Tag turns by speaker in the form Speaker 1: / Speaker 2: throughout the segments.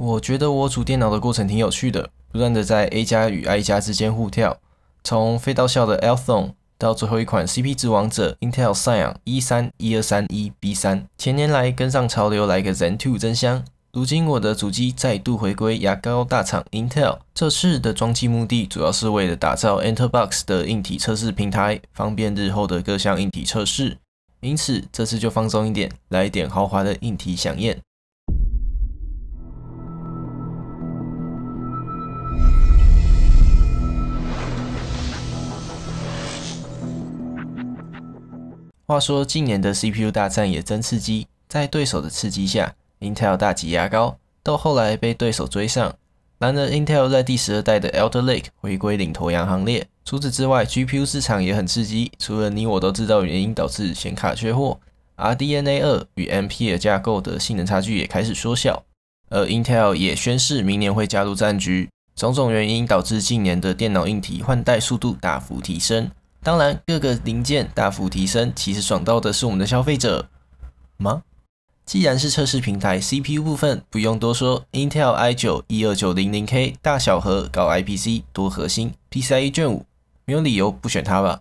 Speaker 1: 我觉得我煮电脑的过程挺有趣的，不断的在 A 加与 i 加之间互跳，从飞刀笑的 Althon 到最后一款 CP 值王者 Intel Core i 三一二三一 B 三，前年来跟上潮流来个 Zen2 真香，如今我的主机再度回归牙膏大厂 Intel，这次的装机目的主要是为了打造 e n t e r Box 的硬体测试平台，方便日后的各项硬体测试，因此这次就放松一点，来一点豪华的硬体响宴。话说，近年的 CPU 大战也真刺激。在对手的刺激下，Intel 大挤牙膏，到后来被对手追上。然而，Intel 在第十二代的 e l d e r l a k e 回归领头羊行列。除此之外，GPU 市场也很刺激。除了你我都知道原因导致显卡缺货，RDNA 二与 MP 的架构的性能差距也开始缩小。而 Intel 也宣示明年会加入战局。种种原因导致近年的电脑硬体换代速度大幅提升。当然，各个零件大幅提升，其实爽到的是我们的消费者吗？既然是测试平台，CPU 部分不用多说，Intel i9 一二九零零 K 大小核高 IPC 多核心，PCIe 卷五，没有理由不选它吧？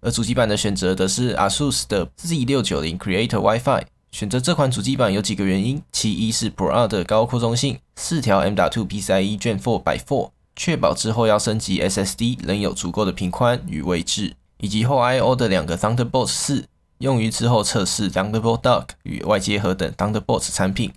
Speaker 1: 而主机板的选择的是 ASUS 的 Z 六九零 Creator WiFi，选择这款主机板有几个原因，其一是 PRO 的高扩充性，四条 M.2 PCIe 卷四 x4。确保之后要升级 SSD 能有足够的频宽与位置，以及后 I/O 的两个 Thunderbolt 四，用于之后测试 Thunderbolt Dock 与外接盒等 Thunderbolt 产品。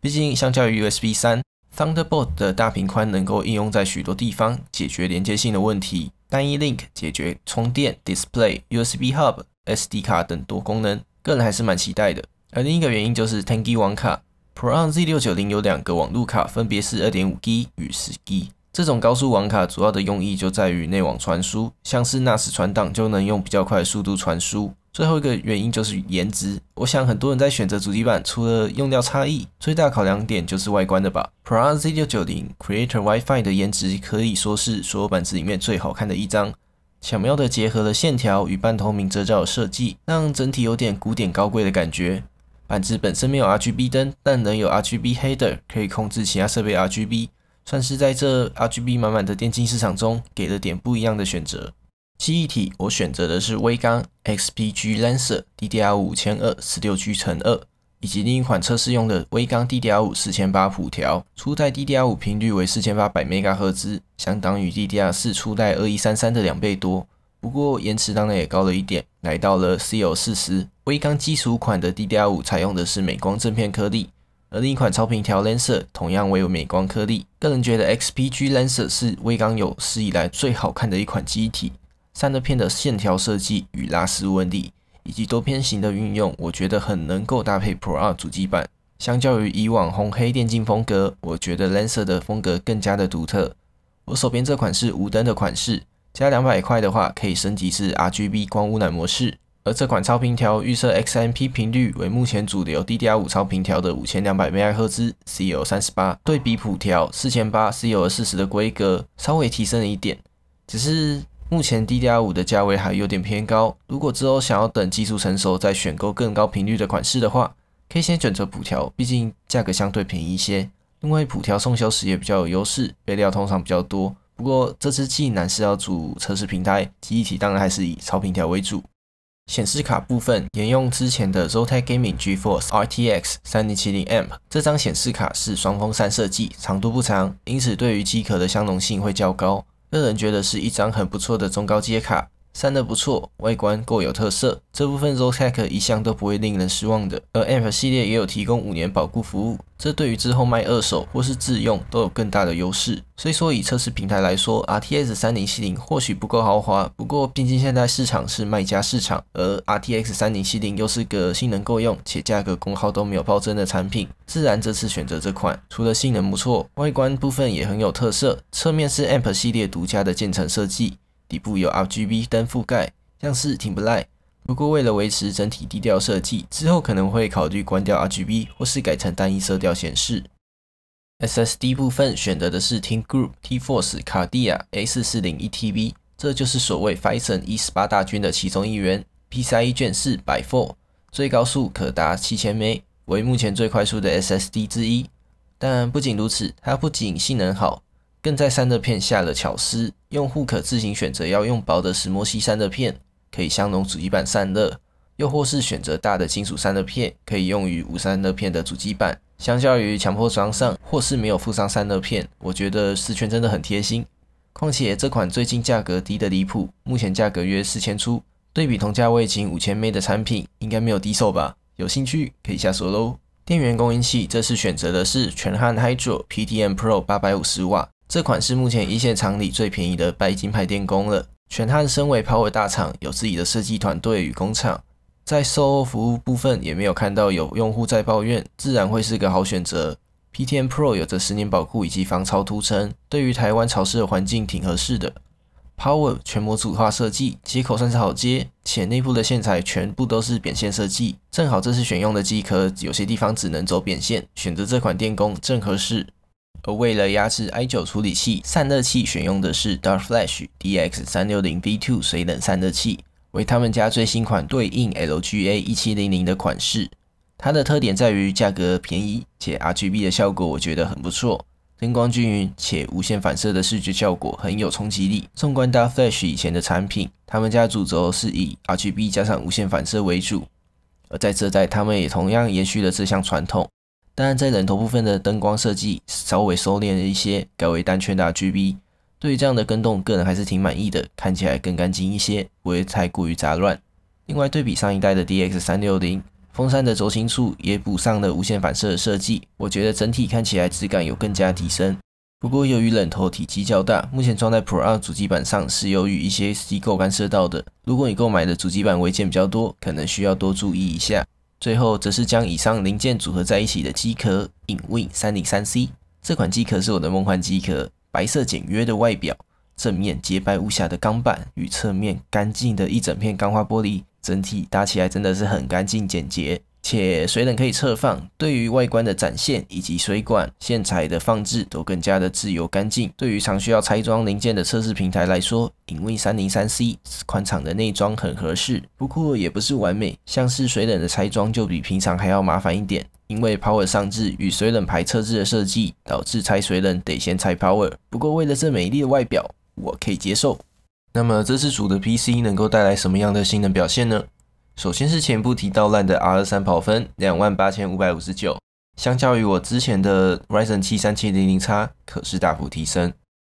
Speaker 1: 毕竟相较于 USB 三，Thunderbolt 的大频宽能够应用在许多地方，解决连接性的问题，单一 Link 解决充电、Display、USB Hub、SD 卡等多功能。个人还是蛮期待的。而另一个原因就是 t e n g y 网卡，Pro Z 六九零有两个网路卡，分别是二点五 G 与十 G。这种高速网卡主要的用意就在于内网传输，像是 NAS 传档就能用比较快的速度传输。最后一个原因就是颜值，我想很多人在选择主机板除了用料差异，最大考量点就是外观的吧。Pro Z 六九零 Creator WiFi 的颜值可以说是所有板子里面最好看的一张，巧妙的结合了线条与半透明遮罩的设计，让整体有点古典高贵的感觉。板子本身没有 RGB 灯，但能有 RGB header，可以控制其他设备 RGB。算是在这 RGB 满满的电竞市场中，给了点不一样的选择。记忆体我选择的是微刚 XPG Lancer DDR 五千二十六 G 乘二，以及另一款测试用的微刚 DDR 五四千八普条。初代 DDR 五频率为四千八百 m 赫兹，相当于 DDR 四初代二一三三的两倍多。不过延迟当然也高了一点，来到了 CL 四十。微刚基础款的 DDR 五采用的是美光正片颗粒。而另一款超频条 l a n c e r 同样为有美光颗粒，个人觉得 XPG l a n c e r 是威刚有史以来最好看的一款机体。散热片的线条设计与拉丝纹理，以及多片型的运用，我觉得很能够搭配 Pro 2主机板。相较于以往红黑电竞风格，我觉得 l a n c e r 的风格更加的独特。我手边这款是无灯的款式，加两百块的话，可以升级至 RGB 光污染模式。而这款超频条预设 XMP 频率为目前主流 DDR 五超频条的五千两百 m h z c o 三十八，对比普条四千八 c o 四十的规格，稍微提升了一点。只是目前 DDR 五的价位还有点偏高，如果之后想要等技术成熟再选购更高频率的款式的话，可以先选择普条，毕竟价格相对便宜一些。另外，普条送修时也比较有优势，备料通常比较多。不过这次既然是要组测试平台，机体当然还是以超频条为主。显示卡部分沿用之前的 Zotac Gaming GeForce RTX 3070 Amp，这张显示卡是双风扇设计，长度不长，因此对于机壳的相容性会较高，个人觉得是一张很不错的中高阶卡。散的不错，外观够有特色，这部分 Zotac 一向都不会令人失望的。而 Amp 系列也有提供五年保固服务，这对于之后卖二手或是自用都有更大的优势。虽说以测试平台来说，RTX 3070或许不够豪华，不过毕竟现在市场是卖家市场，而 RTX 3070又是个性能够用且价格功耗都没有暴增的产品，自然这次选择这款，除了性能不错，外观部分也很有特色，侧面是 Amp 系列独家的渐层设计。底部有 RGB 灯覆盖，样式挺不赖。不过为了维持整体低调设计，之后可能会考虑关掉 RGB，或是改成单一色调显示。SSD 部分选择的是 Team Group T Force 卡地亚4四零一 TB，这就是所谓 Fison 一十八大军的其中一员。P 三一卷四百 Four，最高速可达七千枚，为目前最快速的 SSD 之一。但不仅如此，它不仅性能好，更在散热片下了巧思。用户可自行选择要用薄的石墨烯散热片，可以香容主机板散热，又或是选择大的金属散热片，可以用于无散热片的主机板。相较于强迫装上或是没有附上散热片，我觉得四圈真的很贴心。况且这款最近价格低得离谱，目前价格约四千出，对比同价位仅五千枚的产品，应该没有低售吧？有兴趣可以下手喽。电源供应器这次选择的是全汉 h y d r o PDM Pro 850瓦。这款是目前一线厂里最便宜的白金牌电工了。全汉身为 Power 大厂，有自己的设计团队与工厂，在售后服务部分也没有看到有用户在抱怨，自然会是个好选择。PTM Pro 有着十年保护以及防潮涂层，对于台湾潮湿的环境挺合适的。Power 全模组化设计，接口算是好接，且内部的线材全部都是扁线设计，正好这次选用的机壳有些地方只能走扁线，选择这款电工正合适。而为了压制 i9 处理器，散热器选用的是 Dark Flash DX360V2 水冷散热器，为他们家最新款对应 LGA1700 的款式。它的特点在于价格便宜，且 RGB 的效果我觉得很不错，灯光均匀且无限反射的视觉效果很有冲击力。纵观 Dark Flash 以前的产品，他们家主轴是以 RGB 加上无线反射为主，而在这代他们也同样延续了这项传统。当然，在冷头部分的灯光设计稍微收敛了一些，改为单圈的 RGB。对于这样的跟动，个人还是挺满意的，看起来更干净一些，不会太过于杂乱。另外，对比上一代的 DX360，风扇的轴心处也补上了无线反射的设计，我觉得整体看起来质感有更加提升。不过，由于冷头体积较大，目前装在 Pro2 主机板上是由于一些机构干涉到的。如果你购买的主机板围件比较多，可能需要多注意一下。最后则是将以上零件组合在一起的机壳，影卫三零三 C 这款机壳是我的梦幻机壳，白色简约的外表，正面洁白无瑕的钢板与侧面干净的一整片钢化玻璃，整体搭起来真的是很干净简洁。且水冷可以侧放，对于外观的展现以及水管线材的放置都更加的自由干净。对于常需要拆装零件的测试平台来说，影卫三零三 C 宽敞的内装很合适。不过也不是完美，像是水冷的拆装就比平常还要麻烦一点，因为 Power 上置与水冷排侧置的设计，导致拆水冷得先拆 Power。不过为了这美丽的外表，我可以接受。那么这次组的 PC 能够带来什么样的性能表现呢？首先是前部提到烂的 R23 跑分两万八千五百五十九，相较于我之前的 Ryzen 七三七零零 X 可是大幅提升。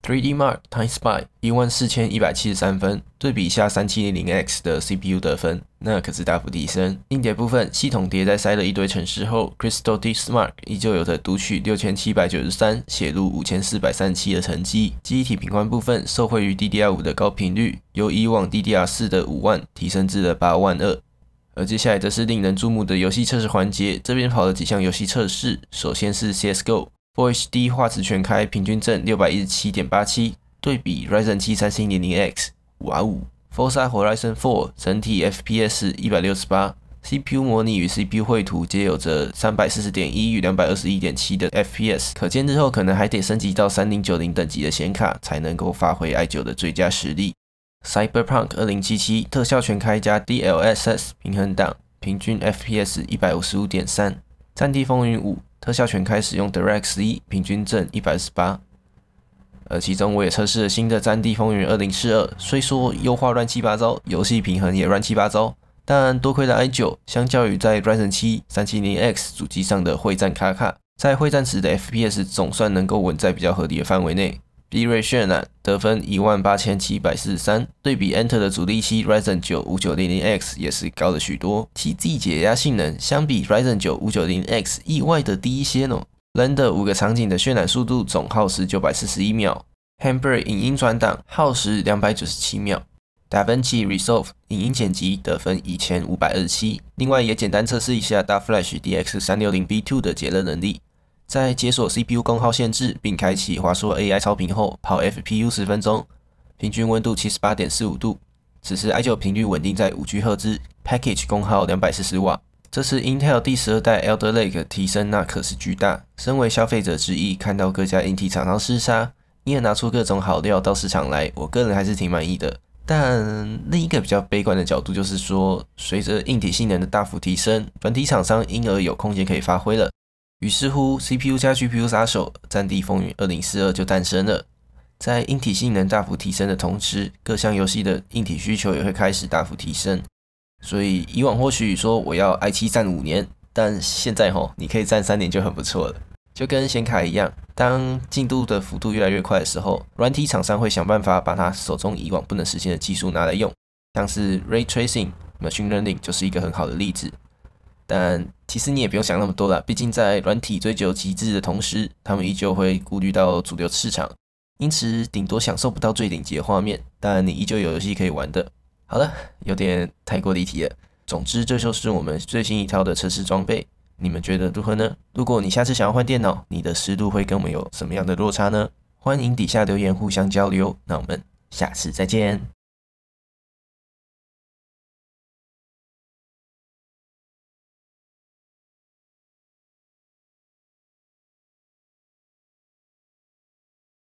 Speaker 1: 3D Mark Time Spy 一万四千一百七十三分，对比一下三七零零 X 的 CPU 得分，那可是大幅提升。硬碟部分，系统叠在塞了一堆程式后，Crystal Disk Mark 依旧有着读取六千七百九十三、写入五千四百三七的成绩。机体平宽部分，受惠于 DDR 五的高频率，由以往 DDR 四的五万提升至了八万二。而接下来则是令人注目的游戏测试环节，这边跑了几项游戏测试，首先是 c s g o 4 D 画质全开，平均帧六百一十七点八七，对比 Ryzen 七三星零零 X，哇哦 f o u r z a h e r i z o n Four 整体 FPS 一百六十八，CPU 模拟与 CPU 绘图皆有着三百四十点一与两百二十一点七的 FPS，可见日后可能还得升级到三零九零等级的显卡，才能够发挥 i 九的最佳实力。Cyberpunk 2077特效全开加 DLSS 平衡档，平均 FPS 一百五十五点三。《战地风云五》特效全开使用 DirectX 一，平均正一百二十八。而其中我也测试了新的《战地风云二零四二》，虽说优化乱七八糟，游戏平衡也乱七八糟，但多亏了 i9，相较于在 Ryzen 七三七零 X 主机上的会战卡卡，在会战时的 FPS 总算能够稳在比较合理的范围内。B r y 渲染得分一万八千七百四十三，对比 e n t e r 的主力机 r y z e n 九五九零零 X 也是高了许多。其 g 解压性能相比 r y z e n 九五九零 X 意外的低一些哦。Render 五个场景的渲染速度总耗时九百四十一秒。h a m b e r 影音转档耗时两百九十七秒。达芬奇 Resolve 影音剪辑得分一千五百二十七。另外也简单测试一下 a Flash DX 三六零 b two 的解热能力。在解锁 CPU 功耗限制并开启华硕 AI 超频后，跑 FP U 十分钟，平均温度七十八点四五度。此时 i9 频率稳定在五 G 赫兹，Package 功耗两百四十瓦。这次 Intel 第十二代 e l d e r Lake 提升那可是巨大。身为消费者之一，看到各家硬体厂商厮杀，因而拿出各种好料到市场来，我个人还是挺满意的。但另一个比较悲观的角度就是说，随着硬体性能的大幅提升，本体厂商因而有空间可以发挥了。于是乎，CPU 加 GPU 杀手《战地风云2042》就诞生了。在硬体性能大幅提升的同时，各项游戏的硬体需求也会开始大幅提升。所以以往或许说我要 i7 战五年，但现在吼，你可以战三年就很不错了。就跟显卡一样，当进度的幅度越来越快的时候，软体厂商会想办法把他手中以往不能实现的技术拿来用，像是 Ray Tracing，machine learning 就是一个很好的例子。但其实你也不用想那么多啦，毕竟在软体追求极致的同时，他们依旧会顾虑到主流市场，因此顶多享受不到最顶级的画面，但你依旧有游戏可以玩的。好了，有点太过离题了。总之，这就是我们最新一套的测试装备，你们觉得如何呢？如果你下次想要换电脑，你的思路会跟我们有什么样的落差呢？欢迎底下留言互相交流。那我们下次再见。